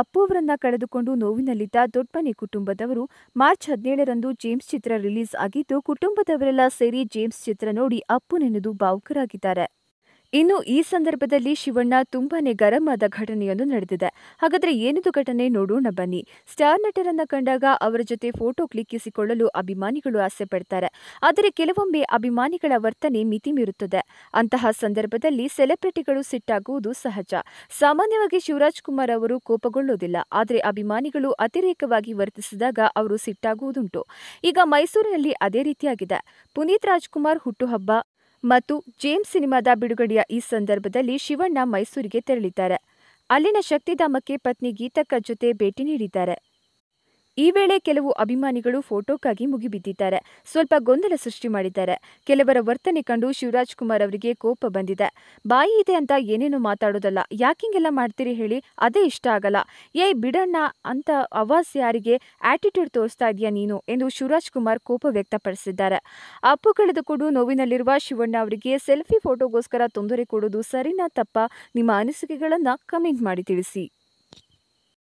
ಅಪ್ಪುವರನ್ನ ಕಳೆದುಕೊಂಡು ನೋವಿನಲ್ಲಿದ್ದ ದೊಡ್ಡನಿ ಕುಟುಂಬದವರು ಮಾರ್ಚ್ ಹದಿನೇಳರಂದು ಜೇಮ್ಸ್ ಚಿತ್ರ ರಿಲೀಸ್ ಆಗಿದ್ದು ಕುಟುಂಬದವರೆಲ್ಲ ಸೇರಿ ಜೇಮ್ಸ್ ಚಿತ್ರ ನೋಡಿ ಅಪ್ಪು ನೆನೆದು ಭಾವುಕರಾಗಿದ್ದಾರೆ ಇನ್ನು ಈ ಸಂದರ್ಭದಲ್ಲಿ ಶಿವಣ್ಣ ತುಂಬಾನೇ ಗರಂ ಆದ ಘಟನೆಯೊಂದು ನಡೆದಿದೆ ಹಾಗಾದ್ರೆ ಏನಿದು ಘಟನೆ ನೋಡೋಣ ಬನ್ನಿ ಸ್ಟಾರ್ ನಟರನ್ನ ಕಂಡಾಗ ಅವರ ಜೊತೆ ಫೋಟೋ ಕ್ಲಿಕ್ಕಿಸಿಕೊಳ್ಳಲು ಅಭಿಮಾನಿಗಳು ಆಸೆ ಪಡ್ತಾರೆ ಆದರೆ ಕೆಲವೊಮ್ಮೆ ಅಭಿಮಾನಿಗಳ ವರ್ತನೆ ಮಿತಿ ಮೀರುತ್ತದೆ ಅಂತಹ ಸಂದರ್ಭದಲ್ಲಿ ಸೆಲೆಬ್ರಿಟಿಗಳು ಸಿಟ್ಟಾಗುವುದು ಸಹಜ ಸಾಮಾನ್ಯವಾಗಿ ಶಿವರಾಜ್ ಕುಮಾರ್ ಅವರು ಕೋಪಗೊಳ್ಳುವುದಿಲ್ಲ ಆದರೆ ಅಭಿಮಾನಿಗಳು ಅತಿರೇಕವಾಗಿ ವರ್ತಿಸಿದಾಗ ಅವರು ಸಿಟ್ಟಾಗುವುದುಂಟು ಈಗ ಮೈಸೂರಿನಲ್ಲಿ ಅದೇ ರೀತಿಯಾಗಿದೆ ಪುನೀತ್ ರಾಜ್ಕುಮಾರ್ ಹುಟ್ಟುಹಬ್ಬ ಮತ್ತು ಜೇಮ್ಸ್ ಸಿನಿಮಾದ ಬಿಡುಗಡೆಯ ಈ ಸಂದರ್ಭದಲ್ಲಿ ಶಿವಣ್ಣ ಮೈಸೂರಿಗೆ ತೆರಳಿದ್ದಾರೆ ಅಲ್ಲಿನ ಶಕ್ತಿಧಾಮಕ್ಕೆ ಪತ್ನಿ ಗೀತಕ್ಕ ಜೊತೆ ಭೇಟಿ ನೀಡಿದ್ದಾರೆ ಈ ವೇಳೆ ಕೆಲವು ಅಭಿಮಾನಿಗಳು ಫೋಟೋಕ್ಕಾಗಿ ಮುಗಿಬಿದ್ದಿದ್ದಾರೆ ಸ್ವಲ್ಪ ಗೊಂದಲ ಸೃಷ್ಟಿ ಮಾಡಿದ್ದಾರೆ ಕೆಲವರ ವರ್ತನೆ ಕಂಡು ಶಿವರಾಜ್ ಕುಮಾರ್ ಅವರಿಗೆ ಕೋಪ ಬಂದಿದೆ ಬಾಯಿ ಇದೆ ಅಂತ ಏನೇನು ಮಾತಾಡೋದಲ್ಲ ಯಾಕಿಂಗೆಲ್ಲ ಮಾಡ್ತೀರಿ ಹೇಳಿ ಅದೇ ಇಷ್ಟ ಆಗಲ್ಲ ಏಯ್ ಬಿಡಣ್ಣ ಅಂತ ಅವಾಸ್ ಯಾರಿಗೆ ಆಟಿಟ್ಯೂಡ್ ತೋರಿಸ್ತಾ ಇದೆಯಾ ನೀನು ಎಂದು ಶಿವರಾಜ್ ಕುಮಾರ್ ಕೋಪ ವ್ಯಕ್ತಪಡಿಸಿದ್ದಾರೆ ಅಪ್ಪು ಕಳೆದುಕೊಂಡು ನೋವಿನಲ್ಲಿರುವ ಶಿವಣ್ಣ ಅವರಿಗೆ ಸೆಲ್ಫಿ ಫೋಟೋಗೋಸ್ಕರ ತೊಂದರೆ ಕೊಡೋದು ಸರಿನಾ ತಪ್ಪ ನಿಮ್ಮ ಅನಿಸಿಕೆಗಳನ್ನು ಕಮೆಂಟ್ ಮಾಡಿ ತಿಳಿಸಿ